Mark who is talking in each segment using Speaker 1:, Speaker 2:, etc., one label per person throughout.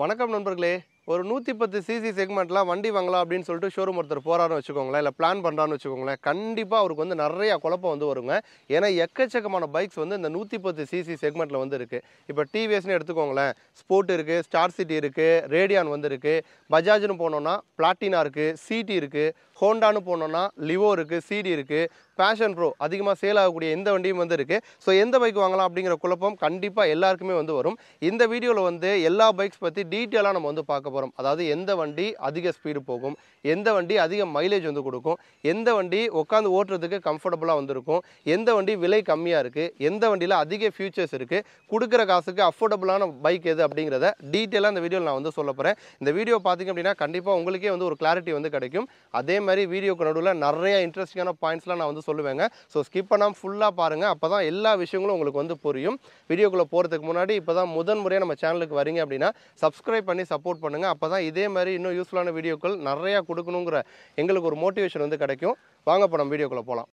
Speaker 1: வணக்கம் நண்பர்களே ஒரு நூற்றி பத்து சிசி செக்மெண்ட்லாம் வண்டி வாங்கலாம் அப்படின்னு சொல்லிட்டு ஷோரூம் ஒருத்தர் போகிறான்னு வச்சுக்கோங்களேன் இல்லை பிளான் பண்ணுறான்னு வச்சுக்கோங்களேன் கண்டிப்பாக அவருக்கு வந்து நிறையா குழப்பம் வந்து வருங்க ஏன்னா எக்கச்சக்கமான பைக்ஸ் வந்து இந்த நூற்றி பத்து சிசி செக்மெண்ட்டில் வந்து இருக்குது இப்போ டிவிஎஸ்னு எடுத்துக்கோங்களேன் ஸ்போர்ட் இருக்குது ஸ்டார் சிட்டி இருக்குது ரேடியான் வந்துருக்கு பஜாஜ்னு போனோன்னா பிளாட்டினா இருக்குது சிடி இருக்குது ஹோண்டான்னு போனோன்னா லிவோ இருக்குது சிடி இருக்குது பேஷன் ப்ரோ அதிகமாக சேல் ஆகக்கூடிய எந்த வண்டியும் வந்து இருக்குது ஸோ எந்த பைக் வாங்கலாம் அப்படிங்கிற குழப்பம் கண்டிப்பாக எல்லாருக்குமே வந்து வரும் இந்த வீடியோவில் வந்து எல்லா பைக்ஸ் பற்றி டீட்டெயிலாக நம்ம வந்து பார்க்க போகிறோம் அதாவது எந்த வண்டி அதிக ஸ்பீடு போகும் எந்த வண்டி அதிக மைலேஜ் வந்து கொடுக்கும் எந்த வண்டி உட்காந்து ஓட்டுறதுக்கு கம்ஃபர்டபுளாக வந்திருக்கும் எந்த வண்டி விலை கம்மியாக இருக்குது எந்த வண்டியில் அதிக ஃபியூச்சர்ஸ் இருக்குது கொடுக்குற காசுக்கு அஃபோர்டபுளான பைக் எது அப்படிங்கிறத டீட்டெயிலாக இந்த வீடியோவில் நான் வந்து சொல்ல போகிறேன் இந்த வீடியோ பார்த்திங்க அப்படின்னா கண்டிப்பாக உங்களுக்கே வந்து ஒரு கிளாரிட்டி வந்து கிடைக்கும் அதே மாதிரி வீடியோக்கு நடுவில் நிறைய இன்ட்ரெஸ்டிங்கான பாயிண்ட்ஸ்லாம் நான் வந்து சொல்லுவேங்க ஸோ ஸ்கிப் பண்ணாமல் ஃபுல்லாக பாருங்கள் அப்போ தான் எல்லா விஷயங்களும் உங்களுக்கு வந்து புரியும் வீடியோக்குள்ளே போகிறதுக்கு முன்னாடி இப்போ தான் முதன் முறையாக நம்ம சேனலுக்கு வரீங்க அப்படின்னா சப்ஸ்கிரைப் பண்ணி சப்போர்ட் பண்ணுங்கள் அப்போ தான் இதே மாதிரி இன்னும் யூஸ்ஃபுல்லான வீடியோக்கள் நிறையா கொடுக்கணுங்கிற எங்களுக்கு ஒரு மோட்டிவேஷன் வந்து கிடைக்கும் வாங்க போகிறோம் வீடியோக்குள்ளே போகலாம்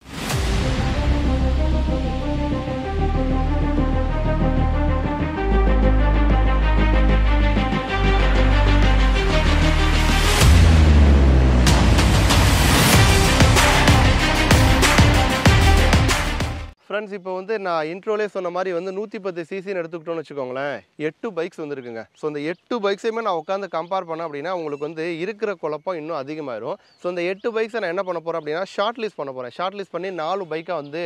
Speaker 1: ஃப்ரெண்ட்ஸ் இப்போ வந்து நான் இன்ட்ரோலே சொன்ன மாதிரி வந்து நூற்றி பத்து சிசின்னு எடுத்துக்கிட்டோம்னு வச்சுக்கோங்களேன் எட்டு பைக்ஸ் வந்துருக்குங்க ஸோ இந்த எட்டு பைக்ஸையுமே நான் உட்காந்து கம்பேர் பண்ணேன் அப்படின்னா உங்களுக்கு வந்து இருக்கிற குழப்பம் இன்னும் அதிகமாயிரும் ஸோ இந்த எட்டு பைக்ஸை நான் என்ன பண்ண போகிறேன் அப்படின்னா ஷார்ட் லிஸ்ட் பண்ண போகிறேன் ஷார்ட் லிஸ்ட் பண்ணி நாலு பைக்காக வந்து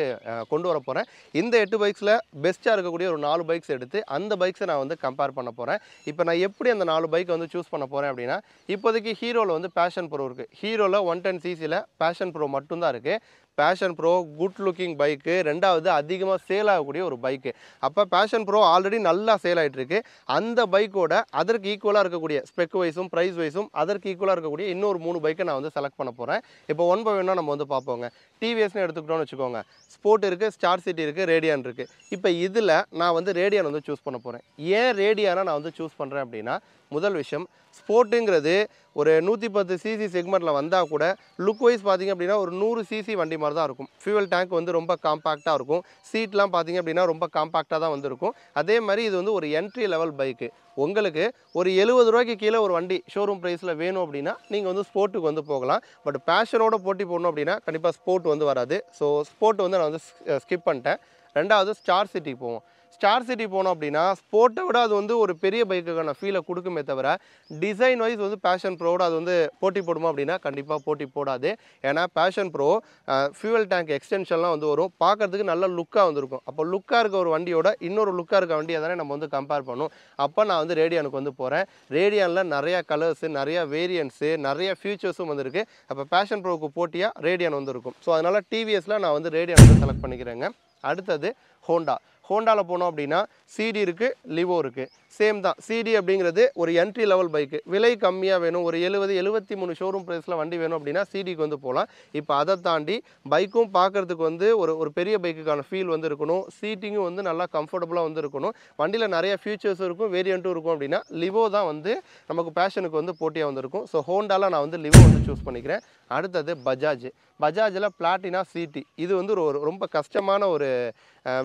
Speaker 1: கொண்டு வர போகிறேன் இந்த எட்டு பைக்ஸில் பெஸ்ட்டாக இருக்கக்கூடிய ஒரு நாலு பைக்ஸ் எடுத்து அந்த பைக்ஸை நான் வந்து கம்பேர் பண்ண போகிறேன் இப்போ நான் எப்படி அந்த நாலு பைக்கை வந்து சூஸ் பண்ண போகிறேன் அப்படின்னா இப்போதைக்கு ஹீரோவில் வந்து பேஷன் ப்ரோ இருக்குது ஹீரோவில் ஒன் டென் சிசியில் பேஷன் ப்ரோ மட்டும்தான் இருக்குது Passion Pro good looking bike ரெண்டாவது அதிகமாக சேல் ஆகக்கூடிய ஒரு பைக்கு அப்போ பேஷன் ப்ரோ ஆல்ரெடி நல்லா சேல் ஆகிட்டுருக்கு அந்த பைக்கோட அதற்கு ஈக்குவலாக இருக்கக்கூடிய ஸ்பெக் வைஸும் ப்ரைஸ் வைஸும் அதற்கு ஈக்குவலாக இருக்கக்கூடிய இன்னொரு மூணு பைக்கை நான் வந்து செலக்ட் பண்ண போகிறேன் இப்போ ஒன் பை ஒன்னாக நம்ம வந்து பார்ப்போங்க டிவிஎஸ்னு எடுத்துக்கிட்டோம்னு வச்சுக்கோங்க ஸ்போர்ட் இருக்குது ஸ்டார் சிட்டி இருக்குது ரேடியான் இருக்குது இப்போ இதில் நான் வந்து ரேடியான் வந்து சூஸ் பண்ண போகிறேன் ஏன் ரேடியானா நான் வந்து சூஸ் பண்ணுறேன் அப்படின்னா முதல் விஷயம் ஸ்போர்ட்டுங்கிறது ஒரு நூற்றி பத்து சிசி செக்மெண்ட்டில் வந்தால் கூட லுக் வைஸ் பார்த்திங்க அப்படின்னா ஒரு நூறு சிசி வண்டி மாதிரி தான் இருக்கும் ஃபியூவல் டேங்க் வந்து ரொம்ப காம்பாக்டாக இருக்கும் சீட்லாம் பார்த்திங்க அப்படின்னா ரொம்ப காம்பாக்டாக தான் வந்திருக்கும் அதே மாதிரி இது வந்து ஒரு என்ட்ரி லெவல் பைக்கு உங்களுக்கு ஒரு எழுபது ரூபாய்க்கு கீழே ஒரு வண்டி ஷோரூம் ப்ரைஸில் வேணும் அப்படின்னா நீங்கள் வந்து ஸ்போர்ட்டுக்கு வந்து போகலாம் பட் பேஷனோட போட்டி போடணும் அப்படின்னா கண்டிப்பாக ஸ்போர்ட் வந்து வராது ஸோ ஸ்போர்ட் வந்து நான் வந்து ஸ்கிப் பண்ணிட்டேன் ரெண்டாவது ஸ்டார் சிட்டிக்கு போவோம் ஸ்டார் சிட்டி போனோம் அப்படின்னா ஸ்போர்ட்டை விட அது வந்து ஒரு பெரிய பைக்குக்கான ஃபீலை கொடுக்குமே தவிர டிசைன் வைஸ் வந்து பேஷன் ப்ரோவோட அது வந்து போட்டி போடுமா அப்படின்னா கண்டிப்பாக போட்டி போடாது ஏன்னா பேஷன் ப்ரோ ஃபியூவல் டேங்க் எக்ஸ்டென்ஷன்லாம் வந்து வரும் பார்க்குறதுக்கு நல்ல லுக்காக வந்துருக்கும் அப்போ லுக்காக இருக்க ஒரு வண்டியோட இன்னொரு லுக்காக இருக்க வண்டியை தானே நம்ம வந்து கம்பேர் பண்ணும் அப்போ நான் வந்து ரேடியானுக்கு வந்து போகிறேன் ரேடியானில் நிறையா கலர்ஸு நிறையா வேரியன்ஸு நிறைய ஃபியூச்சர்ஸும் வந்துருக்கு அப்போ பேஷன் ப்ரோவுக்கு போட்டியாக ரேடியான் வந்துருக்கும் ஸோ அதனால் டிவிஎஸில் நான் வந்து ரேடியான் வந்து செலக்ட் பண்ணிக்கிறேங்க அடுத்தது ஹோண்டா ஹோண்டாவில் போனோம் அப்படின்னா சிடி இருக்குது லிவோ இருக்குது சேம் தான் சிடி அப்படிங்கிறது ஒரு என்ட்ரி லெவல் பைக்கு விலை கம்மியாக வேணும் ஒரு எழுபது எழுபத்தி மூணு ஷோரூம் ப்ரைஸில் வண்டி வேணும் அப்படின்னா சிடிக்கு வந்து போகலாம் இப்போ அதை தாண்டி பைக்கும் பார்க்குறதுக்கு வந்து ஒரு ஒரு பெரிய பைக்குக்கான ஃபீல் வந்து இருக்கணும் சீட்டிங்கும் வந்து நல்லா கம்ஃபர்டபுளாக வந்து இருக்கணும் வண்டியில் நிறைய ஃபியூச்சர்ஸ் இருக்கும் வேரியண்ட்டும் இருக்கும் அப்படின்னா லிவோ தான் வந்து நமக்கு பேஷனுக்கு வந்து போட்டியாக வந்திருக்கும் ஸோ ஹோண்டாவில் நான் வந்து லிவோ வந்து சூஸ் பண்ணிக்கிறேன் அடுத்தது பஜாஜ் பஜாஜில் பிளாட்டினா சிடி இது வந்து ஒரு ரொம்ப கஷ்டமான ஒரு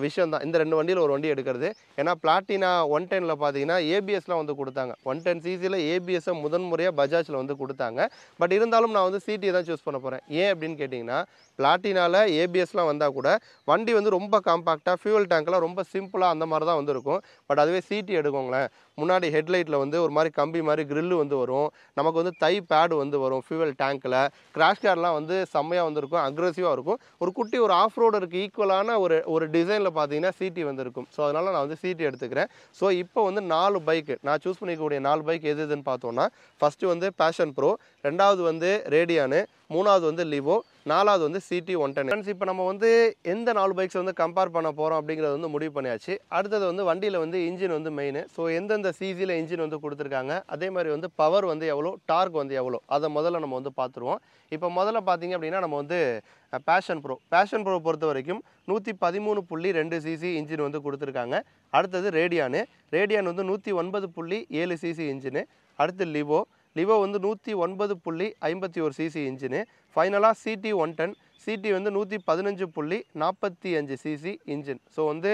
Speaker 1: விஷயம் தான் இந்த ரெண்டு வண்டியில் ஒரு வண்டி எடுக்கிறது ஏன்னா பிளாட்டினா ஒன் டென்னில் பார்த்து பார்த்தீங்கன்னா ஏபிஎஸ்ல வந்து கொடுத்தாங்க ஒன் டென் சிசியில் ஏபிஎஸ்ஸை முதன்முறையாக பஜாஜில் வந்து கொடுத்தாங்க பட் இருந்தாலும் நான் வந்து சிடி தான் சூஸ் பண்ண போகிறேன் ஏன் அப்படின்னு கேட்டிங்கன்னா பிளாட்டினால் ஏபிஎஸ்லாம் வந்தால் கூட வண்டி வந்து ரொம்ப காம்பாக்டாக ஃபியூவல் டேங்க்லாம் ரொம்ப சிம்பிளாக அந்த மாதிரி தான் வந்துருக்கும் பட் அதுவே சீட்டி எடுக்கோங்களேன் முன்னாடி ஹெட்லைட்டில் வந்து ஒரு மாதிரி கம்பி மாதிரி க்ரில்லு வந்து வரும் நமக்கு வந்து தை பேடு வந்து வரும் ஃபியூவல் டேங்க்கில் கிராஷ் கார்லாம் வந்து செம்மையாக வந்துருக்கும் அக்ரெசிவாக இருக்கும் ஒரு குட்டி ஒரு ஆஃப் ரோடருக்கு ஈக்குவலான ஒரு ஒரு டிசைனில் பார்த்தீங்கன்னா சீட்டி வந்துருக்கும் ஸோ அதனால் நான் வந்து சீட்டி எடுத்துக்கிறேன் ஸோ இப்போ வந்து நாலு பைக்கு நான் சூஸ் பண்ணிக்கக்கூடிய நாலு பைக் எது எதுன்னு பார்த்தோன்னா ஃபஸ்ட்டு வந்து பேஷன் ப்ரோ ரெண்டாவது வந்து ரேடியானு மூணாவது வந்து லிவோ நாலாவது வந்து சிடி ஒன் டென் ஃப்ரெண்ட்ஸ் இப்போ நம்ம வந்து எந்த நாலு பைக்ஸ் வந்து கம்பேர் பண்ண போகிறோம் அப்படிங்கிறது வந்து முடிவு பண்ணியாச்சு அடுத்தது வந்து வண்டியில் வந்து இன்ஜின் வந்து மெயின் ஸோ எந்தெந்த சிசியில் இன்ஜின் வந்து கொடுத்துருக்காங்க அதே மாதிரி வந்து பவர் வந்து எவ்வளோ டார்க் வந்து எவ்வளோ அதை முதல்ல நம்ம வந்து பார்த்துருவோம் இப்போ முதல்ல பார்த்தீங்க அப்படின்னா நம்ம வந்து பேஷன் ப்ரோ பேஷன் ப்ரோ பொறுத்த வரைக்கும் நூற்றி பதிமூணு புள்ளி ரெண்டு சிசி இன்ஜின் வந்து கொடுத்துருக்காங்க அடுத்தது ரேடியானு ரேடியான் வந்து நூற்றி ஒன்பது புள்ளி ஏழு சிசி இன்ஜினு அடுத்து லிவோ லிவோ வந்து நூற்றி ஒன்பது புள்ளி ஐம்பத்தி ஒரு சிசி இன்ஜினு ஃபைனலாக சிடி ஒன் டென் சிடி வந்து நூற்றி பதினஞ்சு புள்ளி நாற்பத்தி அஞ்சு சிசி இன்ஜின் ஸோ வந்து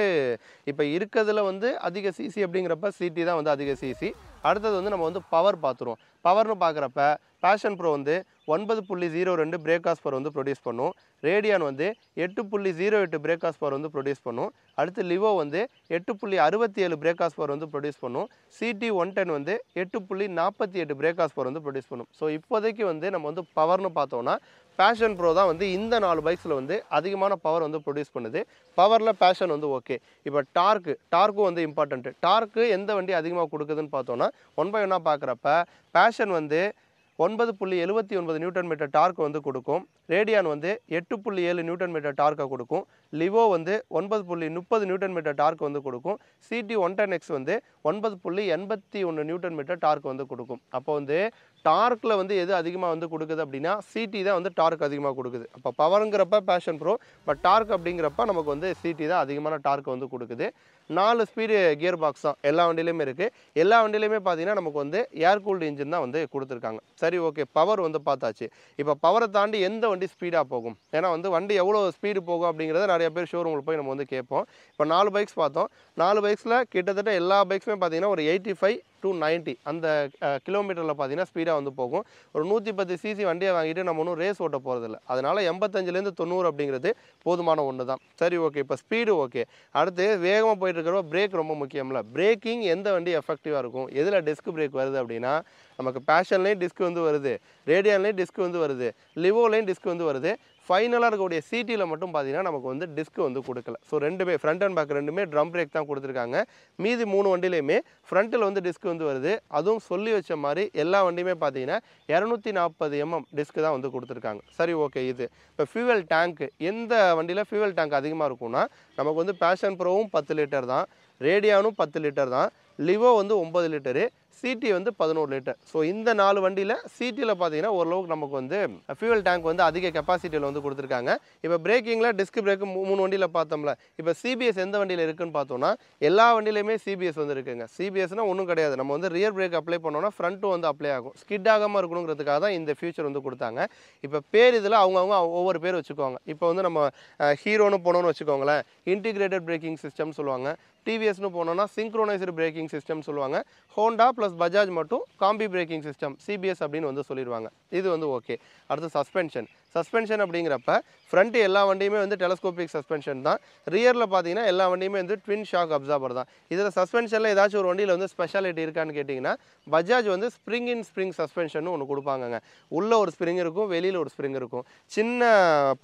Speaker 1: இப்போ இருக்கிறதுல வந்து அதிக சிசி அப்படிங்கிறப்ப சிடி தான் வந்து அதிக சிசி அடுத்தது வந்து நம்ம வந்து பவர் பார்த்துருவோம் பவர்னு பார்க்குறப்ப பேஷன் ப்ரோ வந்து ஒன்பது புள்ளி ஜீரோ ரெண்டு பிரேக் ஆஸ் பவர் வந்து ப்ரொடியூஸ் பண்ணும் ரேடியான் வந்து எட்டு புள்ளி ஜீரோ எட்டு பிரேக் ஆஸ் பவர் வந்து ப்ரொடியூஸ் பண்ணும் அடுத்து லிவோ வந்து எட்டு புள்ளி அறுபத்தி ஏழு பிரேக் ஆஸ் பவர் வந்து ப்ரொடியூஸ் பண்ணும் சிடி ஒன் டென் வந்து எட்டு புள்ளி நாற்பத்தி எட்டு பிரேக் ஆஸ் பவர் வந்து ப்ரொடியூஸ் பண்ணும் ஸோ இப்போதைக்கு வந்து நம்ம வந்து பவர்னு பார்த்தோம்னா பேஷன் ப்ரோ தான் வந்து இந்த நாலு பைக்ஸில் வந்து அதிகமான பவர் வந்து ப்ரொடியூஸ் பண்ணுது பவரில் பேஷன் வந்து ஓகே இப்போ டார்க்கு டார்க்கும் வந்து இம்பார்ட்டண்ட்டு டார்க்கு எந்த வண்டி அதிகமாக கொடுக்குதுன்னு பார்த்தோன்னா ஒன் பை ஒன்னாக பார்க்குறப்ப பேஷன் பேஷன் வந்து ஒன்பது புள்ளி எழுபத்தி ஒன்பது நியூட்டன் மீட்டர் டார்க் வந்து கொடுக்கும் ரேடியான் வந்து எட்டு புள்ளி ஏழு நியூட்டன் மீட்டர் டார்க்கை கொடுக்கும் லிவோ வந்து ஒன்பது புள்ளி முப்பது நியூட்டன் மீட்டர் டார்க் வந்து கொடுக்கும் சிடி ஒன் டென் எக்ஸ் வந்து ஒன்பது புள்ளி எண்பத்தி ஒன்று நியூட்டன் மீட்டர் டார்க் வந்து கொடுக்கும் அப்போ வந்து டார்க்கில் வந்து எது அதிகமாக வந்து கொடுக்குது அப்படின்னா சிடி தான் வந்து டார்க் அதிகமாக கொடுக்குது அப்போ பவருங்கிறப்ப பேஷன் ப்ரோ பட் டார்க் அப்படிங்கிறப்ப நமக்கு வந்து சிடி தான் அதிகமான டார்க் வந்து கொடுக்குது நாலு ஸ்பீடு கியர் பாக்ஸ் தான் எல்லா வண்டியிலையுமே இருக்குது எல்லா வண்டியிலையுமே பார்த்தீங்கன்னா நமக்கு வந்து ஏர் கூல்டு இன்ஜின் தான் வந்து கொடுத்துருக்காங்க சரி ஓகே பவர் வந்து பார்த்தாச்சு இப்போ பவரை தாண்டி எந்த வண்டி ஸ்பீடாக போகும் ஏன்னா வந்து வண்டி எவ்வளோ ஸ்பீடு போகும் அப்படிங்கிறத நிறைய பேர் ஷோரூமில் போய் நம்ம வந்து கேட்போம் இப்போ நாலு பைக்ஸ் பார்த்தோம் நாலு பைக்ஸில் கிட்டத்தட்ட எல்லா பைக்ஸுமே பார்த்தீங்கன்னா ஒரு எயிட்டி ஃபைவ் டூ நைன்ட்டி அந்த கிலோமீட்டரில் பார்த்தீங்கன்னா ஸ்பீடாக வந்து போகும் ஒரு நூற்றி பத்து சிசி வண்டியை வாங்கிட்டு நம்ம ஒன்றும் ரேஸ் ஓட்ட போகிறதில்ல அதனால் எண்பத்தஞ்சிலேருந்து தொண்ணூறு அப்படிங்கிறது போதுமான ஒன்று தான் சரி ஓகே இப்போ ஸ்பீடு ஓகே அடுத்து வேகமாக போய் போயிட்டுருக்கிறப்ப பிரேக் ரொம்ப முக்கியம்ல பிரேக்கிங் எந்த வண்டி எஃபெக்டிவாக இருக்கும் எதில் டிஸ்க் பிரேக் வருது அப்படின்னா நமக்கு பேஷன்லேயும் டிஸ்க் வந்து வருது ரேடியான்லேயும் டிஸ்க் வந்து வருது லிவோலேயும் டிஸ்க் வந்து வருது ஃபைனலாக இருக்கக்கூடிய சிட்டியில் மட்டும் பார்த்தீங்கன்னா நமக்கு வந்து டிஸ்க் வந்து கொடுக்கல ஸோ ரெண்டுமே ஃப்ரண்ட் அண்ட் பேக் ரெண்டுமே ட்ரம் பிரேக் தான் கொடுத்துருக்காங்க மீதி மூணு வண்டிலையுமே ஃப்ரண்ட்டில் வந்து டிஸ்க் வந்து வருது அதுவும் சொல்லி வச்ச மாதிரி எல்லா வண்டியுமே பார்த்தீங்கன்னா இரநூத்தி நாற்பது எம்எம் டிஸ்க்கு தான் வந்து கொடுத்துருக்காங்க சரி ஓகே இது இப்போ ஃபியூவல் டேங்க்கு எந்த வண்டியில் ஃபியூவல் டேங்க் அதிகமாக இருக்கும்னா நமக்கு வந்து பேஷன் ப்ரோவும் பத்து லிட்டர் தான் ரேடியானும் பத்து லிட்டர் தான் லிவோ வந்து ஒம்பது லிட்டரு சிடி வந்து பதினோரு லிட்டர் ஸோ இந்த நாலு வண்டியில் சிட்டியில் பார்த்தீங்கன்னா ஓரளவுக்கு நமக்கு வந்து ஃபியூவல் டேங்க் வந்து அதிக கெப்பாசிட்டியில் வந்து கொடுத்துருக்காங்க இப்போ பிரேக்கிங்கில் டிஸ்க் பிரேக்கு மூணு வண்டியில் பார்த்தோம்ல இப்போ சிபிஎஸ் எந்த வண்டியில் இருக்குன்னு பார்த்தோம்னா எல்லா வண்டியிலையுமே சிபிஎஸ் வந்து இருக்குங்க சிபிஎஸ்னால் ஒன்றும் கிடையாது நம்ம வந்து ரியர் பிரேக் அப்ளை பண்ணோம்னா ஃப்ரண்ட்டும் வந்து அப்ளை ஆகும் ஸ்கிட் ஆகாமல் இருக்கணுங்கிறதுக்காக தான் இந்த ஃபியூச்சர் வந்து கொடுத்தாங்க இப்போ பேர் இதில் அவங்கவுங்க ஒவ்வொரு பேர் வச்சுக்கோங்க இப்போ வந்து நம்ம ஹீரோன்னு போனோன்னு வச்சுக்கோங்களேன் இன்டிகிரேட்டட் பிரேக்கிங் சிஸ்டம் சொல்லுவாங்க டிவிஎஸ்னு போனோம்னா சிங்க்ரோனைஸ்டு பிரேக்கிங் சிஸ்டம்னு சொல்லுவாங்க ஹோண்டா ப்ளஸ் பஜாஜ் மட்டும் காம்பி பிரேக்கிங் சிஸ்டம் சிபிஎஸ் அப்படின்னு வந்து சொல்லிடுவாங்க இது வந்து ஓகே அடுத்து சஸ்பென்ஷன் சஸ்பென்ஷன் அப்படிங்கிறப்ப ஃப்ரண்ட் எல்லா வண்டியுமே வந்து டெலஸ்கோபிக் சஸ்பென்ஷன் தான் ரியரில் பார்த்தீங்கன்னா எல்லா வண்டியுமே வந்து ட்வின் ஷாக் அப்சார்பர் தான் இதில் சஸ்பென்ஷனில் ஏதாச்சும் ஒரு வண்டியில் வந்து ஸ்பெஷாலிட்டி இருக்கான்னு கேட்டிங்கன்னா பஜாஜ் வந்து ஸ்ப்ரிங் இன் ஸ்ப்ரிங் சஸ்பென்ஷன் ஒன்று கொடுப்பாங்கங்க உள்ளே ஒரு ஸ்ப்ரிங் இருக்கும் வெளியில் ஒரு ஸ்ப்ரிங் இருக்கும் சின்ன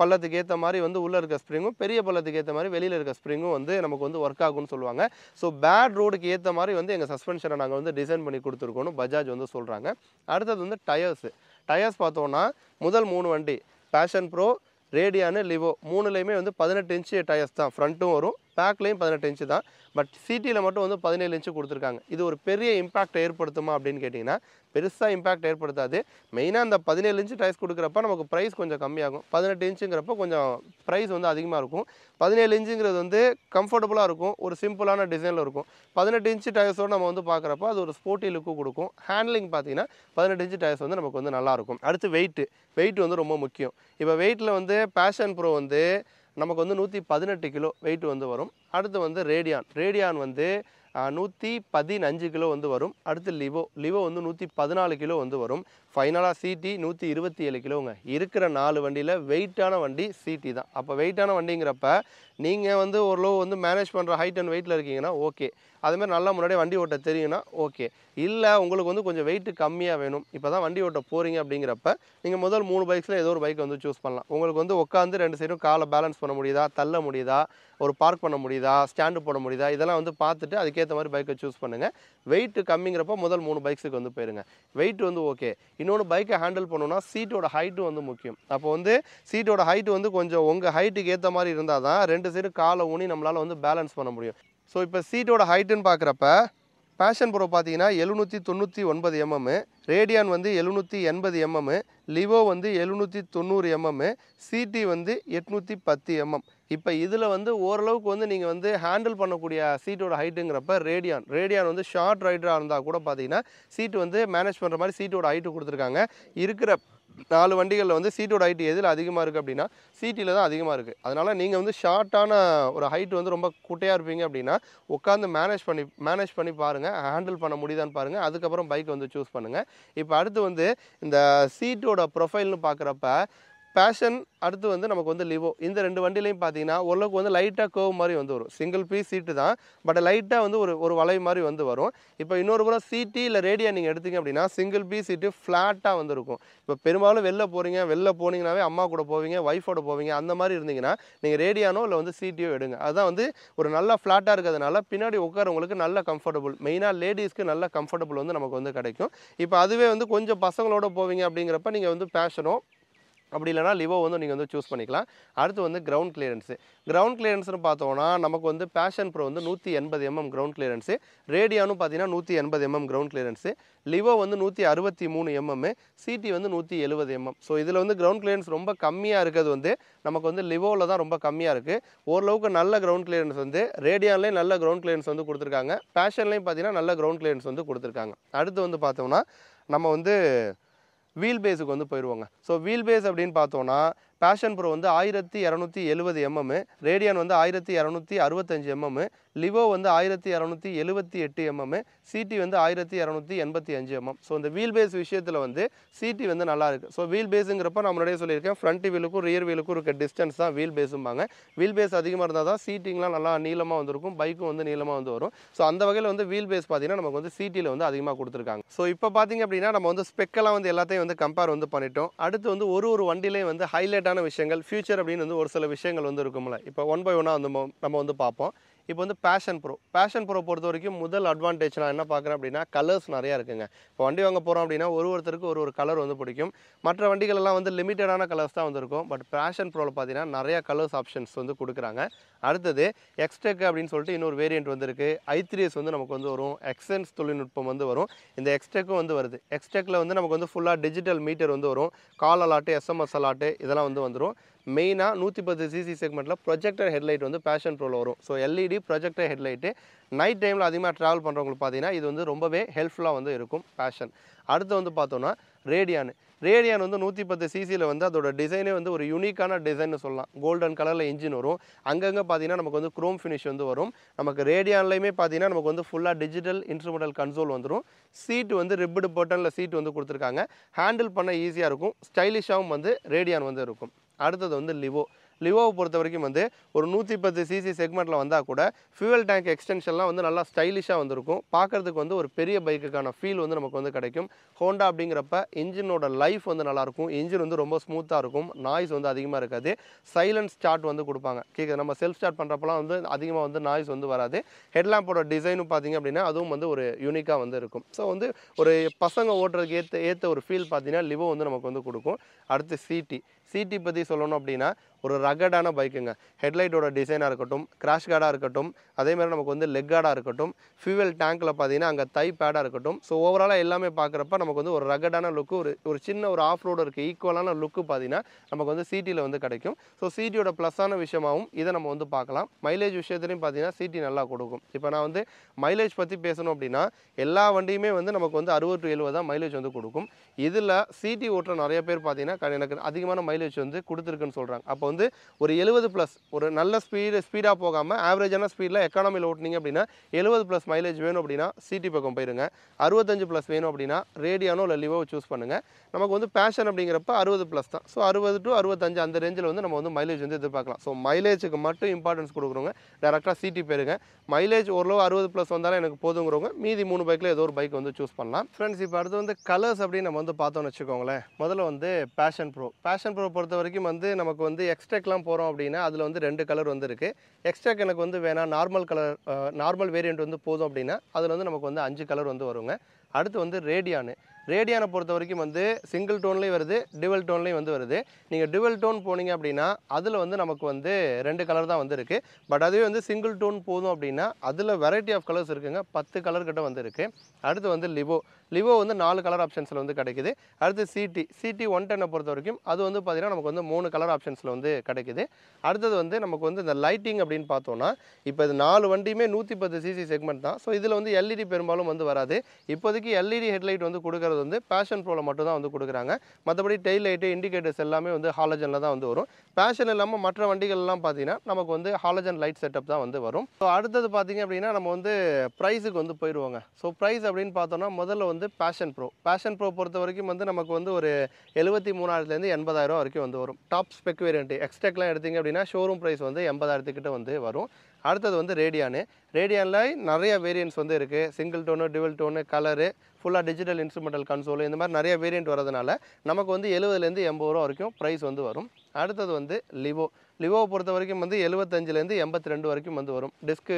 Speaker 1: பள்ளத்துக்கு ஏற்ற மாதிரி வந்து உள்ளே இருக்க ஸ்ப்ரிங்கும் பெரிய பள்ளத்துக்கு ஏற்ற மாதிரி வெளியில் இருக்க ஸ்ப்ரிங்கும் வந்து நமக்கு வந்து ஒர்க் ஆகும்னு சொல்லுவாங்க ஸோ பேட் ரோடுக்கு ஏற்ற மாதிரி வந்து எங்கள் சஸ்பென்ஷனை நாங்கள் வந்து டிசைன் பண்ணி கொடுத்துருக்கோன்னு பஜாஜ் வந்து சொல்கிறாங்க அடுத்தது வந்து டயர்ஸு டயர்ஸ் பார்த்தோன்னா முதல் மூணு வண்டி பேஷன் ப்ரோ ரேடியானு லிவோ மூணுலேயுமே வந்து பதினெட்டு இன்ச்சு டயர்ஸ் தான் ஃப்ரண்ட்டும் வரும் பேக்லேயும் பதினெட்டு இன்ச்சு தான் பட் சிட்டியில் மட்டும் வந்து பதினேழு இன்ச்சு கொடுத்துருக்காங்க இது ஒரு பெரிய இம்பாக்ட் ஏற்படுத்துமா அப்படின்னு கேட்டிங்கன்னா பெருசாக இம்பாக்ட் ஏற்படுத்தாது மெயினாக அந்த பதினேழு இன்ச்சு டைஸ் கொடுக்குறப்ப நமக்கு ப்ரைஸ் கொஞ்சம் கம்மியாகும் பதினெட்டு இன்ச்சுங்கிறப்ப கொஞ்சம் ப்ரைஸ் வந்து அதிகமாக இருக்கும் பதினேழு இன்ச்சுங்கிறது வந்து கம்ஃபர்டபுளாக இருக்கும் ஒரு சிம்பிளான டிசைனில் இருக்கும் பதினெட்டு இன்ச்சு டைஸோடு நம்ம வந்து பார்க்குறப்ப அது ஒரு ஸ்போர்ட்டி லுக்கு கொடுக்கும் ஹேண்ட்லிங் பார்த்தீங்கன்னா பதினெட்டு இன்ச்சு டயர்ஸ் வந்து நமக்கு வந்து நல்லாயிருக்கும் அடுத்து வெயிட்டு வெயிட் வந்து ரொம்ப முக்கியம் இப்போ வெயிட்டில் வந்து பேஷன் ப்ரோ வந்து நமக்கு வந்து நூற்றி பதினெட்டு கிலோ வெயிட் வந்து வரும் அடுத்து வந்து ரேடியான் ரேடியான் வந்து நூற்றி பதினஞ்சு கிலோ வந்து வரும் அடுத்து லிவோ லிவோ வந்து நூற்றி பதினாலு கிலோ வந்து வரும் ஃபைனலாக சிடி நூற்றி இருபத்தி ஏழு கிலோங்க இருக்கிற நாலு வண்டியில் வெயிட்டான வண்டி சிடி தான் அப்போ வெயிட்டான வண்டிங்கிறப்ப நீங்கள் வந்து ஓரளவு வந்து மேனேஜ் பண்ணுற ஹைட் அண்ட் வெயிட்டில் இருக்கீங்கன்னா ஓகே அதுமாதிரி நல்லா முன்னாடியே வண்டி ஓட்ட தெரியுன்னா ஓகே இல்லை உங்களுக்கு வந்து கொஞ்சம் வெயிட்டு கம்மியாக வேணும் இப்போ தான் வண்டி ஓட்ட போகிறீங்க அப்படிங்கிறப்ப நீங்கள் முதல் மூணு பைக்ஸில் ஏதோ ஒரு பைக் வந்து சூஸ் பண்ணலாம் உங்களுக்கு வந்து உட்காந்து ரெண்டு சைடும் காலை பேலன்ஸ் பண்ண முடியுதா தள்ள முடியுதா ஒரு பார்க் பண்ண முடியுதா ஸ்டாண்டு போட முடியுதா இதெல்லாம் வந்து பார்த்துட்டு அதுக்கேற்ற மாதிரி பைக்கை சூஸ் பண்ணுங்கள் வெயிட்டு கம்மிங்கிறப்ப முதல் மூணு பைக்ஸுக்கு வந்து போயிருங்க வெயிட் வந்து ஓகே இன்னொன்று பைக்கை ஹேண்டில் பண்ணணும்னா சீட்டோட ஹைட்டும் வந்து முக்கியம் அப்போ வந்து சீட்டோட ஹைட்டு வந்து கொஞ்சம் உங்கள் ஹைட்டுக்கு ஏற்ற மாதிரி இருந்தால் தான் ரெண்டு ரெண்டு சைடு காலை ஊனி நம்மளால் வந்து பேலன்ஸ் பண்ண முடியும் ஸோ இப்போ சீட்டோட ஹைட்டுன்னு பார்க்குறப்ப பேஷன் ப்ரோ பார்த்தீங்கன்னா எழுநூற்றி தொண்ணூற்றி ஒன்பது எம்எம் ரேடியான் வந்து எழுநூற்றி எண்பது எம்எம் லிவோ வந்து எழுநூற்றி தொண்ணூறு எம்எம் சிடி வந்து எட்நூற்றி பத்து எம்எம் இப்போ இதில் வந்து ஓரளவுக்கு வந்து நீங்கள் வந்து ஹேண்டில் பண்ணக்கூடிய சீட்டோட ஹைட்டுங்கிறப்ப ரேடியான் ரேடியான் வந்து ஷார்ட் ரைடராக இருந்தால் கூட பார்த்தீங்கன்னா சீட்டு வந்து மேனேஜ் பண்ணுற மாதிரி சீட்டோட ஹைட்டு கொடுத்துருக்காங்க இருக்கிற நாலு வண்டிகளில் வந்து சீட்டோட ஹைட் எதில் அதிகமாக இருக்குது அப்படின்னா சீட்டியில் தான் அதிகமாக இருக்குது அதனால் நீங்கள் வந்து ஷார்ட்டான ஒரு ஹைட் வந்து ரொம்ப குட்டையாக இருப்பீங்க அப்படின்னா உட்காந்து மேனேஜ் பண்ணி மேனேஜ் பண்ணி பாருங்கள் ஹேண்டில் பண்ண முடியுதான்னு பாருங்கள் அதுக்கப்புறம் பைக் வந்து சூஸ் பண்ணுங்கள் இப்போ அடுத்து வந்து இந்த சீட்டோட ப்ரொஃபைல்னு பார்க்குறப்ப பேஷன் அடுத்து வந்து நமக்கு வந்து லிவோ இந்த ரெண்டு வண்டிலையும் பார்த்தீங்கன்னா ஓரளவுக்கு வந்து லைட்டாக கோவ் மாதிரி வந்து வரும் சிங்கிள் பீஸ் சீட்டு தான் பட் லைட்டாக வந்து ஒரு ஒரு வலை மாதிரி வந்து வரும் இப்போ இன்னொரு புறம் சீட்டி இல்லை ரேடியா நீங்கள் எடுத்திங்க அப்படின்னா சிங்கிள் பீஸ் சீட்டு ஃப்ளாட்டாக வந்துருக்கும் இப்போ பெரும்பாலும் வெளில போகிறீங்க வெளில போனீங்கன்னாவே அம்மா கூட போவீங்க ஒய்ஃபோட போவீங்க அந்த மாதிரி இருந்தீங்கன்னா நீங்கள் ரேடியானோ இல்லை வந்து சீட்டியோ எடுங்க அதுதான் வந்து ஒரு நல்ல ஃப்ளாட்டாக இருக்கிறதுனால பின்னாடி உட்காரவங்களுக்கு நல்ல கம்ஃபர்டபுள் மெயினாக லேடிஸ்க்கு நல்ல கம்ஃபர்டபுள் வந்து நமக்கு வந்து கிடைக்கும் இப்போ அதுவே வந்து கொஞ்சம் பசங்களோட போவீங்க அப்படிங்கிறப்ப நீங்கள் வந்து பேஷனோ அப்படி இல்லைனா லிவோ வந்து நீங்கள் வந்து சூஸ் பண்ணிக்கலாம் அடுத்து வந்து கிரவுண்ட் கிளியரன்ஸு கிரவுண்ட் கிளியரன்ஸ்னு பார்த்தோம்னா நமக்கு வந்து பேஷன் ப்ரோ வந்து நூற்றி எண்பது எம்எம் கிரவுண்ட் கிளியரன்ஸு ரேடியானு பார்த்தீங்கன்னா நூற்றி எண்பது எம்எம் கிரவுண்ட் கிளியரன்ஸு லிவோ வந்து நூற்றி அறுபத்தி மூணு எம்எம் சிடி வந்து நூற்றி எழுபது எம்எம் ஸோ இதில் வந்து கிரவுண்ட் கிளியரன்ஸ் ரொம்ப கம்மியாக இருக்கிறது வந்து நமக்கு வந்து லிவோவில் தான் ரொம்ப கம்மியாக இருக்குது ஓரளவுக்கு நல்ல கிரவுண்ட் கிளியரன்ஸ் வந்து ரேடியான்லேயும் நல்ல கிரவுண்ட் கிளியரன்ஸ் வந்து கொடுத்துருக்காங்க பேஷன்லேயும் பார்த்தீங்கன்னா நல்ல கிரவுண்ட் கிளியரன்ஸ் வந்து கொடுத்துருக்காங்க அடுத்து வந்து பார்த்தோம்னா நம்ம வந்து வீல் பேஸுக்கு வந்து போயிடுவோங்க ஸோ வீல் பேஸ் அப்படின்னு பார்த்தோன்னா பேஷன் ப்ரோ வந்து ஆயிரத்தி இரநூத்தி எழுபது எம்எம் ரேடியான் வந்து ஆயிரத்தி இரநூத்தி அறுபத்தஞ்சு எம்எம் லிவோ வந்து ஆயிரத்தி இரநூத்தி எழுபத்தி எட்டு எம்எம் சிடி வந்து ஆயிரத்தி இரநூத்தி எண்பத்தி அஞ்சு எம்எம் ஸோ இந்த வீல் பேஸ் விஷயத்தில் வந்து சிடி வந்து நல்லா இருக்குது ஸோ வீல் பேஸுங்கிறப்ப நான் முன்னாடியே சொல்லியிருக்கேன் ஃப்ரண்ட் வீலுக்கும் ரியர் வீலுக்கும் இருக்க டிஸ்டன்ஸ் தான் வீல் பேஸும்பாங்க வீல் பேஸ் அதிகமாக இருந்தால் தான் சீட்டிங்லாம் நல்லா நீளமாக வந்துருக்கும் பைக்கும் வந்து நீளமாக வந்து வரும் ஸோ அந்த வகையில் வந்து வீல் பேஸ் பார்த்தீங்கன்னா நமக்கு வந்து சிட்டியில் வந்து அதிகமாக கொடுத்துருக்காங்க ஸோ இப்போ பார்த்தீங்க அப்படின்னா நம்ம வந்து ஸ்பெக்கெல்லாம் வந்து எல்லாத்தையும் வந்து கம்பேர் வந்து பண்ணிட்டோம் அடுத்து வந்து ஒரு ஒரு வண்டியிலேயே வந்து ஹைலைட் இம்பார்ட்டண்ட்டான விஷயங்கள் ஃபியூச்சர் அப்படின்னு வந்து ஒரு சில விஷயங்கள் வந்து இருக்கும்ல இப்போ ஒன் பை ஒன்னாக வந்து நம்ம வந்து பார்ப்போம் இப்போ வந்து பேஷன் ப்ரோ பேஷன் ப்ரோ பொறுத்த வரைக்கும் முதல் அட்வான்டேஜ் நான் என்ன பார்க்குறேன் அப்படின்னா கலர்ஸ் நிறையா இருக்குங்க இப்போ வண்டி வாங்க போகிறோம் அப்படின்னா ஒரு ஒருத்தருக்கு ஒரு ஒரு கலர் வந்து பிடிக்கும் மற்ற வண்டிகளெல்லாம் வந்து லிமிட்டடான கலர்ஸ் தான் வந்துருக்கும் பட் பேஷன் ப்ரோவில் பார்த்தீங்கன்னா நிறையா கலர்ஸ் ஆப்ஷன்ஸ் வந்து கொடுக்குறாங்க அடுத்தது எக்ஸ்டெக் அப்படின்னு சொல்லிட்டு இன்னொரு வேரியண்ட் வந்துருக்கு ஐத்ரிஎஸ் வந்து நமக்கு வந்து வரும் எக்ஸென்ஸ் தொழில்நுட்பம் வந்து வரும் இந்த எக்ஸ்டெக்கும் வந்து வருது எக்ஸ்டெக்கில் வந்து நமக்கு வந்து ஃபுல்லாக டிஜிட்டல் மீட்டர் வந்து வரும் கால் அலாட்டு எஸ்எம்எஸ் அலாட்டு இதெல்லாம் வந்து வந்துடும் மெயினாக நூற்றி பத்து சிசி செக்மெண்ட்டில் ப்ரொஜெக்டர் ஹெட்லைட் வந்து பேஷன் ப்ரோவில் வரும் so LED e projector headlight night டைமில் அதிகமாக ட்ராவல் பண்ணுறவங்களுக்கு பார்த்தீங்கன்னா இது வந்து ரொம்பவே ஹெல்ப்ஃபுல்லாக வந்து இருக்கும் பேஷன் அடுத்து வந்து பார்த்தோன்னா ரேடியானு ரேடியான் வந்து நூற்றி பத்து சிசியில் வந்து அதோட டிசைனே வந்து ஒரு யூனிக்கான டிசைன்னு சொல்லலாம் கோல்டன் கலரில் இன்ஜின் வரும் அங்கங்கே பார்த்தீங்கன்னா நமக்கு வந்து க்ரோம் ஃபினிஷ் வந்து வரும் நமக்கு ரேடியான்லேயுமே பார்த்தீங்கன்னா நமக்கு வந்து ஃபுல்லாக டிஜிட்டல் இன்ஸ்ட்ருமெண்டல் கன்சோல் வந்துடும் சீட்டு வந்து ரிப்படு பட்டனில் சீட் வந்து கொடுத்துருக்காங்க ஹேண்டில் பண்ண ஈஸியாக இருக்கும் ஸ்டைலிஷாகவும் வந்து ரேடியான் வந்து இருக்கும் அடுத்தது வந்து லிவோ லிவோவை பொறுத்த வரைக்கும் வந்து ஒரு நூற்றி பத்து சிசி செக்மெண்ட்டில் வந்தால் கூட ஃபியூவல் டேங்க் எக்ஸ்டென்ஷன்லாம் வந்து நல்லா ஸ்டைலிஷாக வந்திருக்கும் பார்க்குறதுக்கு வந்து ஒரு பெரிய பைக்குக்கான ஃபீல் வந்து நமக்கு வந்து கிடைக்கும் ஹோண்டா அப்படிங்கிறப்ப இன்ஜினோட லைஃப் வந்து நல்லாயிருக்கும் இன்ஜின் வந்து ரொம்ப ஸ்மூத்தாக இருக்கும் நாய்ஸ் வந்து அதிகமாக இருக்காது சைலன்ஸ் ஸ்டார்ட் வந்து கொடுப்பாங்க கேட்குது நம்ம செல்ஃப் ஸ்டார்ட் பண்ணுறப்பலாம் வந்து அதிகமாக வந்து நாய்ஸ் வந்து வராது ஹெட்லாம்போட டிசைனும் பார்த்திங்க அப்படின்னா அதுவும் வந்து ஒரு யூனிக்காக வந்து இருக்கும் ஸோ வந்து ஒரு பசங்க ஓட்டுறதுக்கு ஏற்ற ஏற்ற ஒரு ஃபீல் பார்த்தீங்கன்னா லிவோ வந்து நமக்கு வந்து கொடுக்கும் அடுத்து சிடி சிடி பற்றி சொல்லணும் அப்படின்னா ஒரு ரகடான பைக்குங்க ஹெட்லைட்டோட டிசைனாக இருக்கட்டும் கிராஷ் கார்டாக இருக்கட்டும் அதேமாதிரி நமக்கு வந்து லெக் கார்டாக இருக்கட்டும் ஃபியூவல் டேங்க்கில் பார்த்தீங்கன்னா அங்கே தை பேடாக இருக்கட்டும் ஸோ ஓவராலாக எல்லாமே பார்க்குறப்ப நமக்கு வந்து ஒரு ரகடான லுக்கு ஒரு ஒரு சின்ன ஒரு ஆஃப் ரோடருக்கு ஈக்குவலான லுக்கு பார்த்தீங்கன்னா நமக்கு வந்து சிட்டியில் வந்து கிடைக்கும் ஸோ சிட்டியோட ப்ளஸ்ஸான விஷயமாகவும் இதை நம்ம வந்து பார்க்கலாம் மைலேஜ் விஷயத்துலையும் பார்த்தீங்கன்னா சிட்டி நல்லா கொடுக்கும் இப்போ நான் வந்து மைலேஜ் பற்றி பேசணும் அப்படின்னா எல்லா வண்டியுமே வந்து நமக்கு வந்து அறுபது டு எழுபது தான் மைலேஜ் வந்து கொடுக்கும் இதில் சிட்டி ஓட்டுற நிறைய பேர் பார்த்தீங்கன்னா எனக்கு அதிகமான மைலேஜ் வந்து கொடுத்துருக்குன்னு சொல்கிறாங்க அப்போ வந்து ஒரு எழுபது ப்ளஸ் ஒரு நல்ல ஸ்பீடு ஸ்பீடாக போகாமல் ஆவரேஜான ஸ்பீடில் எக்கானமியில் ஓட்டினீங்க அப்படின்னா எழுபது ப்ளஸ் மைலேஜ் வேணும் அப்படின்னா சிடி பக்கம் போயிருங்க அறுபத்தஞ்சு ப்ளஸ் வேணும் அப்படின்னா ரேடியானோ இல்லை லிவோ சூஸ் பண்ணுங்கள் நமக்கு வந்து பேஷன் அப்படிங்கிறப்ப அறுபது ப்ளஸ் தான் ஸோ அறுபது டு அறுபத்தஞ்சு அந்த ரேஞ்சில் வந்து நம்ம வந்து மைலேஜ் வந்து எதிர்பார்க்கலாம் ஸோ மைலேஜுக்கு மட்டும் இம்பார்ட்டன்ஸ் கொடுக்குறவங்க டேரெக்டாக சிடி போயிருங்க மைலேஜ் ஓரளவு அறுபது ப்ளஸ் வந்தாலும் எனக்கு போதுங்கிறவங்க மீதி மூணு பைக்கில் ஏதோ ஒரு பைக் வந்து சூஸ் பண்ணலாம் ஃப்ரெண்ட்ஸ் இப்போ அடுத்து வந்து கலர்ஸ் அப்படின்னு நம்ம வந்து பார்த்தோன்னு வச்சுக்கோங்களேன் முதல்ல வந்து பேஷன் ப்ரோ பேஷன் ப்ரோ பொறுத்த வரைக்கும் வந்து நமக்கு வந்து எக்ஸ்ட்ரெக்லாம் போகிறோம் அப்படின்னா அதில் வந்து ரெண்டு கலர் வந்து இருக்குது எக்ஸ்ட்ராக் எனக்கு வந்து வேணால் நார்மல் கலர் நார்மல் வேரியண்ட் வந்து போதும் அப்படின்னா அதில் வந்து நமக்கு வந்து அஞ்சு கலர் வந்து வருங்க அடுத்து வந்து ரேடியானு ரேடியானை பொறுத்த வரைக்கும் வந்து சிங்கிள் டோன்லேயும் வருது டிவல் டோன்லேயும் வந்து வருது நீங்கள் டிவல் டோன் போனீங்க அப்படின்னா அதில் வந்து நமக்கு வந்து ரெண்டு கலர் தான் வந்துருக்கு பட் அதுவே வந்து சிங்கிள் டோன் போதும் அப்படின்னா அதில் வெரைட்டி ஆஃப் கலர்ஸ் இருக்குங்க பத்து கலர்கிட்ட வந்துருக்கு அடுத்து வந்து லிவோ லிவோ வந்து நாலு கலர் ஆப்ஷன்ஸில் வந்து கிடைக்குது அடுத்து சிடி சிடி ஒன் டென்னை பொறுத்த வரைக்கும் அது வந்து பார்த்திங்கன்னா நமக்கு வந்து மூணு கலர் ஆப்ஷன்ஸில் வந்து கிடைக்குது அடுத்தது வந்து நமக்கு வந்து இந்த லைட்டிங் அப்படின்னு பார்த்தோன்னா இப்போ இது நாலு வண்டியுமே நூற்றி பத்து சிசி செக்மெண்ட் தான் ஸோ இதில் வந்து எல்இடி e பெரும்பாலும் வந்து வராது இப்போதைக்கு எல்இடி ஹெட்லைட் e வந்து கொடுக்குறது வந்து பேஷன் ப்ரோவில் மட்டும் தான் வந்து கொடுக்குறாங்க மற்றபடி டெய்ல் லைட்டு இண்டிகேட்டர்ஸ் எல்லாமே வந்து ஹாலஜனில் தான் வந்து வரும் பேஷன் இல்லாமல் மற்ற வண்டிகள்லாம் பார்த்தீங்கன்னா நமக்கு வந்து ஹாலஜன் லைட் செட்டப் தான் வந்து வரும் ஸோ அடுத்தது பார்த்திங்க அப்படின்னா நம்ம வந்து ப்ரைஸுக்கு வந்து போயிடுவோங்க ஸோ ப்ரைஸ் அப்படின்னு பார்த்தோம்னா முதல்ல வந்து வந்து பேஷன் ப்ரோ பேஷன் ப்ரோ பொறுத்த வரைக்கும் வந்து நமக்கு வந்து ஒரு எழுபத்தி மூணாயிரத்துலேருந்து எண்பதாயிரம் வரைக்கும் வந்து வரும் டாப் ஸ்பெக் வேரியன்ட் எக்ஸ்டெக்லாம் எடுத்திங்க அப்படின்னா ஷோரூம் ப்ரைஸ் வந்து எண்பதாயிரத்துக்கிட்ட வந்து வரும் அடுத்தது வந்து ரேடியானு ரேடியானில் நிறைய வேரியன்ட்ஸ் வந்து இருக்குது single tone dual tone colour ஃபுல்லாக டிஜிட்டல் இன்ஸ்ட்ருமெண்டல் கன்சோல் இந்த மாதிரி நிறைய வேரியன்ட் வரதுனால நமக்கு வந்து எழுபதுலேருந்து எண்பது ரூபா வரைக்கும் ப்ரைஸ் வந்து வரும் அடுத்தது வந்து லிவோ லிவோ பொறுத்த வரைக்கும் வந்து எழுபத்தஞ்சிலேருந்து எண்பத்தி ரெண்டு வரைக்கும் வந்து வரும் டிஸ்க்கு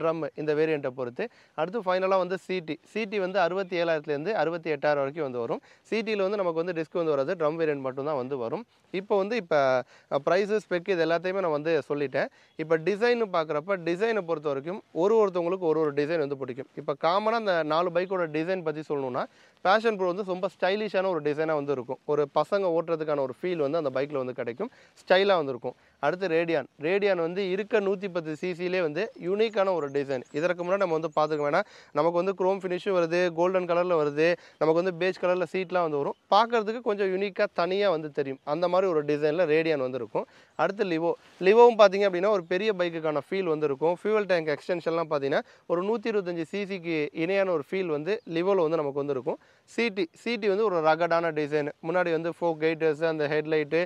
Speaker 1: ட்ரம் இந்த வேரியண்ட்டை பொறுத்து அடுத்து ஃபைனலாக வந்து சிடி சிடி வந்து அறுபத்தி ஏழாயிரத்துலேருந்து அறுபத்தி எட்டாயிரம் வரைக்கும் வந்து வரும் சிடியில் வந்து நமக்கு வந்து டிஸ்க் வந்து வராது ட்ரம் வேரியண்ட் மட்டும்தான் வந்து வரும் இப்போ வந்து இப்போ ப்ரைஸு ஸ்பெக் இது எல்லாத்தையுமே நான் வந்து சொல்லிட்டேன் இப்போ டிசைன் பார்க்குறப்ப டிசைனை பொறுத்த வரைக்கும் ஒரு ஒருத்தவங்களுக்கு ஒரு ஒரு டிசைன் வந்து பிடிக்கும் இப்போ காமனாக அந்த நாலு பைக்கோட டிசைன் பற்றி சொல்லணும்னா ஃபேஷன் ப்ரோ வந்து ரொம்ப ஸ்டைலிஷான ஒரு டிசைனாக வந்து இருக்கும் ஒரு பசங்க ஓட்டுறதுக்கான ஒரு ஃபீல் வந்து அந்த பைக்கில் வந்து கிடைக்கும் ஸ்டைலாக வந்துருக்கும் அடுத்து ரேடியான் ரேடியான் வந்து இருக்க நூற்றி பத்து சிசிலே வந்து யூனிக்கான ஒரு டிசைன் இதற்கு முன்னாடி நம்ம வந்து பார்த்துக்க வேணாம் நமக்கு வந்து குரோம் ஃபினிஷும் வருது கோல்டன் கலரில் வருது நமக்கு வந்து பேஜ் கலரில் சீட்லாம் வந்து வரும் பார்க்குறதுக்கு கொஞ்சம் யூனிக்காக தனியாக வந்து தெரியும் அந்த மாதிரி ஒரு டிசைனில் ரேடியான் வந்து இருக்கும் அடுத்து லிவோ லிவோவும் பார்த்தீங்க அப்படின்னா ஒரு பெரிய பைக்குக்கான ஃபீல் வந்து இருக்கும் ஃபியூவல் டேங்க் எக்ஸ்டென்ஷன்லாம் பார்த்தீங்கன்னா ஒரு நூற்றி இருபத்தஞ்சி சிசிக்கு இணையான ஒரு ஃபீல் வந்து லிவோவில் வந்து நமக்கு வந்து இருக்கும் சிடி சிடி வந்து ஒரு ரகடான டிசைன் முன்னாடி வந்து ஃபோக் கைட்டர்ஸ் அந்த headlight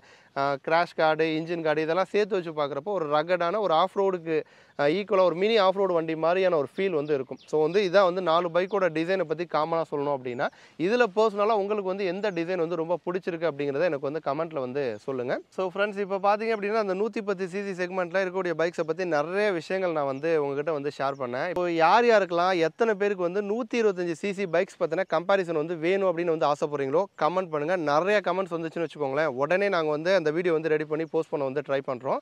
Speaker 1: crash guard engine guard இதெல்லாம் சேர்த்து வச்சு பார்க்குறப்போ ஒரு ரகடான ஒரு ஆஃப் ரோடுக்கு ஈக்குவலாக ஒரு மினி ஆஃப் ரோடு வண்டி மாதிரியான ஒரு ஃபீல் வந்து இருக்கும் ஸோ வந்து இதான் வந்து நாலு பைக்கோட டிசைனை பற்றி காமனாக சொல்லணும் அப்படின்னா இதில் பர்சனலாக உங்களுக்கு வந்து எந்த டிசைன் வந்து ரொம்ப பிடிச்சிருக்கு அப்படிங்கிறத எனக்கு வந்து கமெண்ட்டில் வந்து சொல்லுங்கள் ஸோ ஃப்ரெண்ட்ஸ் இப்போ பார்த்தீங்க அப்படின்னா அந்த நூற்றி பத்து சிசி செக்மெண்ட்டில் இருக்கக்கூடிய பைக்ஸை பற்றி நிறைய விஷயங்கள் நான் வந்து உங்ககிட்ட வந்து ஷேர் பண்ணேன் இப்போ யார் யாருக்கெல்லாம் எத்தனை பேருக்கு வந்து நூற்றி இருபத்தஞ்சி சிசி பைக்ஸ் பற்றின கம்பாரிசன் வந்து வேணும் அப்படின்னு வந்து ஆசைப்படுறீங்களோ கமெண்ட் பண்ணுங்கள் நிறைய கமெண்ட்ஸ் வந்துச்சுன்னு வச்சுக்கோங்களேன் உடனே நாங்கள் வந்து அந்த வீடியோ வந்து ரெடி பண்ணி போஸ்ட் பண்ண வந்து ட்ரை பண்ணுறோம்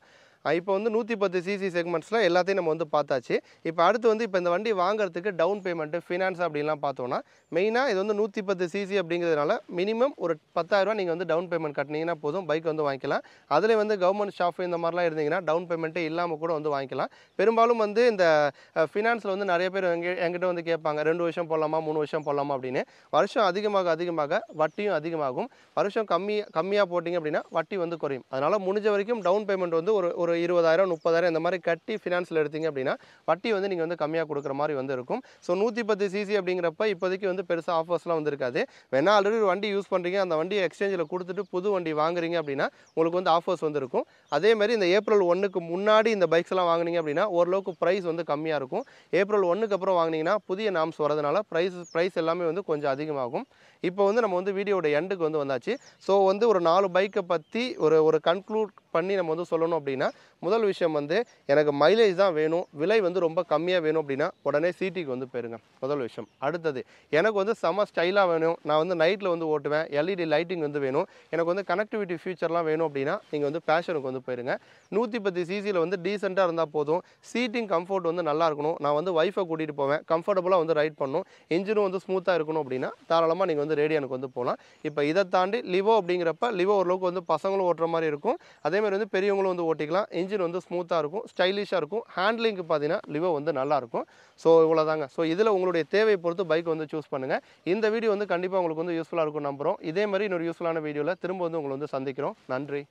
Speaker 1: இப்போ வந்து நூற்றி பத்து சிசி செக்மெண்ட்ஸில் எல்லாத்தையும் நம்ம வந்து பார்த்தாச்சு இப்போ அடுத்து வந்து இப்போ இந்த வண்டி வாங்குறதுக்கு டவுன் பேமெண்ட்டு ஃபினான்ஸ் அப்படின்லாம் பார்த்தோன்னா மெயினாக இது வந்து நூற்றி பத்து சிசி அப்படிங்கிறதுனால மினிமம் ஒரு பத்தாயிரரூவா நீங்கள் வந்து டவுன் பேமெண்ட் கட்டினீங்கன்னா போதும் பைக் வந்து வாங்கிக்கலாம் அதில் வந்து கவர்மெண்ட் ஷாப் இந்த மாதிரிலாம் இருந்தீங்கன்னா டவுன் பேமெண்ட்டே இல்லாமல் கூட வந்து வாங்கிக்கலாம் பெரும்பாலும் வந்து இந்த ஃபினான்ஸில் வந்து நிறைய பேர் எங்கிட்ட வந்து கேட்பாங்க ரெண்டு வருஷம் போடலாமா மூணு வருஷம் போடலாமா அப்படின்னு வருஷம் அதிகமாக அதிகமாக வட்டியும் அதிகமாகும் வருஷம் கம்மி கம்மியாக போட்டிங்க அப்படின்னா வட்டி வந்து குறையும் அதனால் முடிஞ்ச வரைக்கும் டவுன் பேமெண்ட் வந்து ஒரு ஒரு ஒரு இருபதாயிரம் முப்பதாயிரம் இந்த மாதிரி கட்டி ஃபினான்ஸில் எடுத்தீங்க அப்படின்னா வட்டி வந்து நீங்கள் வந்து கம்மியாக கொடுக்குற மாதிரி வந்து இருக்கும் ஸோ நூற்றி பத்து சிசி அப்படிங்கிறப்ப இப்போதைக்கு வந்து பெருசாக ஆஃபர்ஸ்லாம் வந்துருக்காது வேணால் ஆல்ரெடி ஒரு வண்டி யூஸ் பண்ணுறீங்க அந்த வண்டியை எக்ஸ்சேஞ்சில் கொடுத்துட்டு புது வண்டி வாங்குறீங்க அப்படின்னா உங்களுக்கு வந்து ஆஃபர்ஸ் வந்துருக்கும் அதேமாதிரி அதே மாதிரி இந்த ஏப்ரல் ஒன்றுக்கு முன்னாடி இந்த பைக்ஸ்லாம் வாங்குனீங்க வாங்கினீங்க அப்படின்னா ஓரளவுக்கு ப்ரைஸ் வந்து கம்மியாக இருக்கும் ஏப்ரல் ஒன்றுக்கு அப்புறம் வாங்கினீங்கன்னா புதிய நாம்ஸ் வரதுனால ப்ரைஸ் ப்ரைஸ் எல்லாமே வந்து கொஞ்சம் அதிகமாகும் இப்போ வந்து நம்ம வந்து வீடியோட எண்டுக்கு வந்து வந்தாச்சு ஸோ வந்து ஒரு நாலு பைக்கை பற்றி ஒரு ஒரு கன்க்ளூட் பண்ணி நம்ம வந்து சொல்லணும் அப்படின்னா முதல் விஷயம் வந்து எனக்கு மைலேஜ் தான் வேணும் விலை வந்து ரொம்ப கம்மியாக வேணும் அப்படின்னா உடனே சிட்டிக்கு வந்து போயிருங்க முதல் விஷயம் அடுத்தது எனக்கு வந்து செம ஸ்டைலாக வேணும் நான் வந்து நைட்டில் வந்து ஓட்டுவேன் எல்இடி லைட்டிங் e வந்து வேணும் எனக்கு வந்து கனெக்டிவிட்டி ஃபியூச்சர்லாம் வேணும் அப்படின்னா நீங்கள் வந்து பேஷனுக்கு வந்து போயிருங்க நூற்றி பத்து சிசியில் வந்து டீசெண்டாக இருந்தால் போதும் சீட்டிங் கம்ஃபர்ட் வந்து நல்லா இருக்கணும் நான் வந்து ஒய்ஃபை கூட்டிகிட்டு போவேன் கம்ஃபர்டபுளாக வந்து ரைட் பண்ணும் இன்ஜினும் வந்து ஸ்மூத்தாக இருக்கணும் அப்படின்னா தாராளமாக நீங்கள் வந்து ரேடியானுக்கு வந்து போகலாம் இப்போ இதை தாண்டி லிவோ அப்படிங்கிறப்ப லிவோ ஓரளவுக்கு வந்து பசங்களும் ஓட்டுற மாதிரி இருக்கும் அதே மாதிரி வந்து பெரியவங்களும் வந்து ஓட்டிக்கலாம் இன்ஜின் வந்து ஸ்மூத்தாக இருக்கும் ஸ்டைலிஷாக இருக்கும் ஹேண்ட்லிங்க்கு பார்த்தீங்கன்னா லிவோ வந்து நல்லாயிருக்கும் ஸோ இவ்வளோ தாங்க ஸோ இதில் உங்களுடைய தேவையை பொறுத்து பைக் வந்து சூஸ் பண்ணுங்கள் இந்த வீடியோ வந்து கண்டிப்பாக உங்களுக்கு வந்து யூஸ்ஃபுல்லாக இருக்கும் நம்புகிறோம் இதே மாதிரி இன்னொரு யூஸ்ஃபுல்லான வீடியோவில் திரும்ப வந்து உங்களை வந்து சந்திக்கிறோம் நன்றி